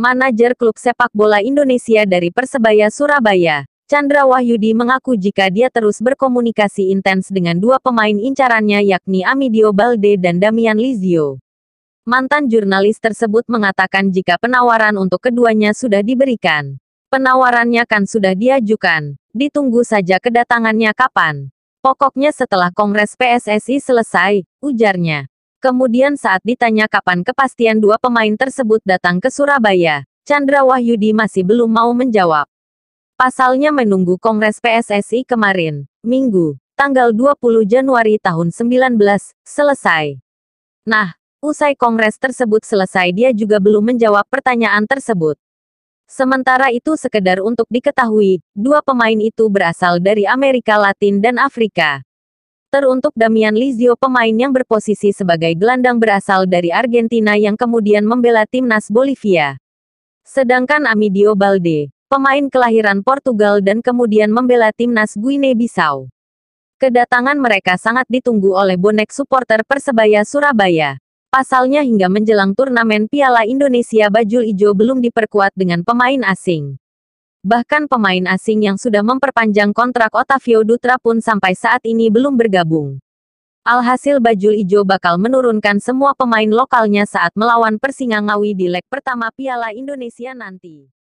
manajer klub sepak bola Indonesia dari Persebaya Surabaya, Chandra Wahyudi mengaku jika dia terus berkomunikasi intens dengan dua pemain incarannya yakni Amidio Balde dan Damian Lizio. Mantan jurnalis tersebut mengatakan jika penawaran untuk keduanya sudah diberikan. Penawarannya kan sudah diajukan, ditunggu saja kedatangannya kapan. Pokoknya setelah Kongres PSSI selesai, ujarnya. Kemudian saat ditanya kapan kepastian dua pemain tersebut datang ke Surabaya, Chandra Wahyudi masih belum mau menjawab. Pasalnya menunggu Kongres PSSI kemarin, Minggu, tanggal 20 Januari tahun 19, selesai. Nah, usai Kongres tersebut selesai dia juga belum menjawab pertanyaan tersebut. Sementara itu sekedar untuk diketahui, dua pemain itu berasal dari Amerika Latin dan Afrika. Teruntuk Damian Lizio pemain yang berposisi sebagai gelandang berasal dari Argentina yang kemudian membela timnas Bolivia. Sedangkan Amidio Balde, pemain kelahiran Portugal dan kemudian membela timnas Guinea-Bissau. Kedatangan mereka sangat ditunggu oleh bonek supporter Persebaya Surabaya. Pasalnya hingga menjelang turnamen Piala Indonesia Bajul Ijo belum diperkuat dengan pemain asing. Bahkan pemain asing yang sudah memperpanjang kontrak Otavio Dutra pun sampai saat ini belum bergabung. Alhasil Bajul Ijo bakal menurunkan semua pemain lokalnya saat melawan Persingangawi di leg pertama Piala Indonesia nanti.